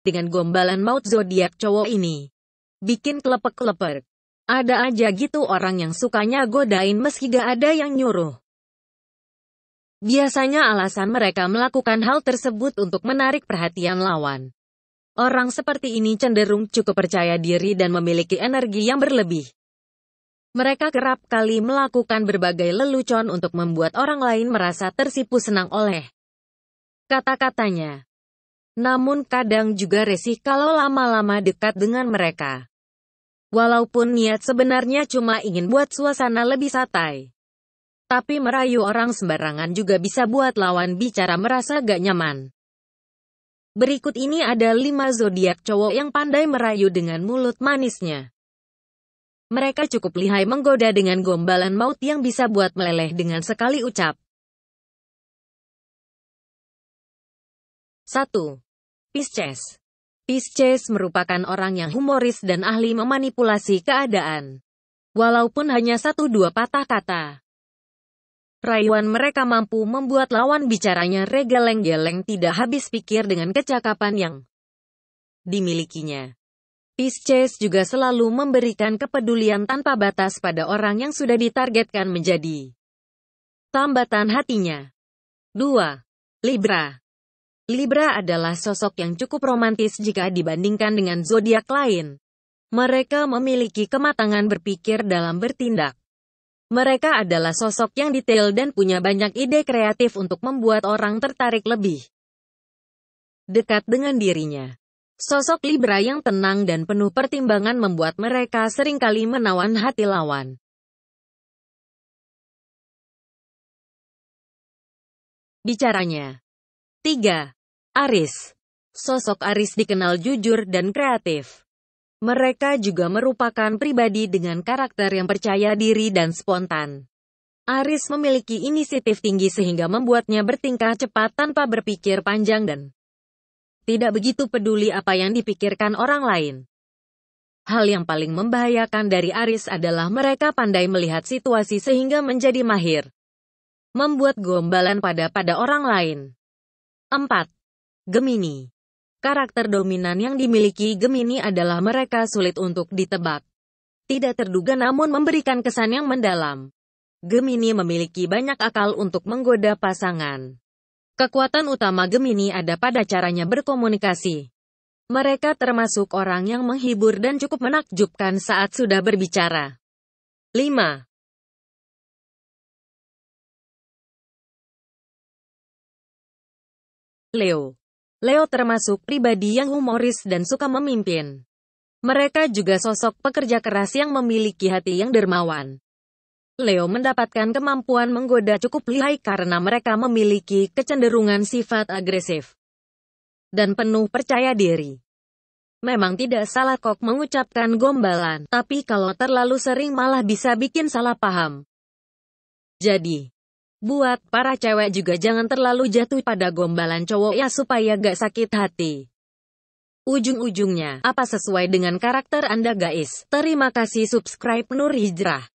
dengan gombalan maut zodiak cowok ini. Bikin klepek-klepek. Ada aja gitu orang yang sukanya godain meski gak ada yang nyuruh. Biasanya alasan mereka melakukan hal tersebut untuk menarik perhatian lawan. Orang seperti ini cenderung cukup percaya diri dan memiliki energi yang berlebih. Mereka kerap kali melakukan berbagai lelucon untuk membuat orang lain merasa tersipu senang oleh kata-katanya. Namun kadang juga resih kalau lama-lama dekat dengan mereka. Walaupun niat sebenarnya cuma ingin buat suasana lebih santai. Tapi merayu orang sembarangan juga bisa buat lawan bicara merasa gak nyaman. Berikut ini ada 5 zodiak cowok yang pandai merayu dengan mulut manisnya. Mereka cukup lihai menggoda dengan gombalan maut yang bisa buat meleleh dengan sekali ucap. 1. Pisces Pisces merupakan orang yang humoris dan ahli memanipulasi keadaan. Walaupun hanya satu dua patah kata. Rayuan mereka mampu membuat lawan bicaranya regeleng-geleng tidak habis pikir dengan kecakapan yang dimilikinya. Pisces juga selalu memberikan kepedulian tanpa batas pada orang yang sudah ditargetkan menjadi tambatan hatinya. 2. Libra Libra adalah sosok yang cukup romantis jika dibandingkan dengan zodiak lain. Mereka memiliki kematangan berpikir dalam bertindak. Mereka adalah sosok yang detail dan punya banyak ide kreatif untuk membuat orang tertarik lebih dekat dengan dirinya. Sosok Libra yang tenang dan penuh pertimbangan membuat mereka seringkali menawan hati lawan. Bicaranya 3. Aris. Sosok Aris dikenal jujur dan kreatif. Mereka juga merupakan pribadi dengan karakter yang percaya diri dan spontan. Aris memiliki inisiatif tinggi sehingga membuatnya bertingkah cepat tanpa berpikir panjang dan tidak begitu peduli apa yang dipikirkan orang lain. Hal yang paling membahayakan dari Aris adalah mereka pandai melihat situasi sehingga menjadi mahir. Membuat gombalan pada pada orang lain. 4. Gemini. Karakter dominan yang dimiliki Gemini adalah mereka sulit untuk ditebak. Tidak terduga namun memberikan kesan yang mendalam. Gemini memiliki banyak akal untuk menggoda pasangan. Kekuatan utama Gemini ada pada caranya berkomunikasi. Mereka termasuk orang yang menghibur dan cukup menakjubkan saat sudah berbicara. 5. Leo Leo termasuk pribadi yang humoris dan suka memimpin. Mereka juga sosok pekerja keras yang memiliki hati yang dermawan. Leo mendapatkan kemampuan menggoda cukup lihai karena mereka memiliki kecenderungan sifat agresif dan penuh percaya diri. Memang tidak salah kok mengucapkan gombalan, tapi kalau terlalu sering malah bisa bikin salah paham. Jadi, Buat para cewek juga jangan terlalu jatuh pada gombalan cowok ya supaya gak sakit hati. Ujung-ujungnya, apa sesuai dengan karakter Anda guys? Terima kasih subscribe Nur Hijrah.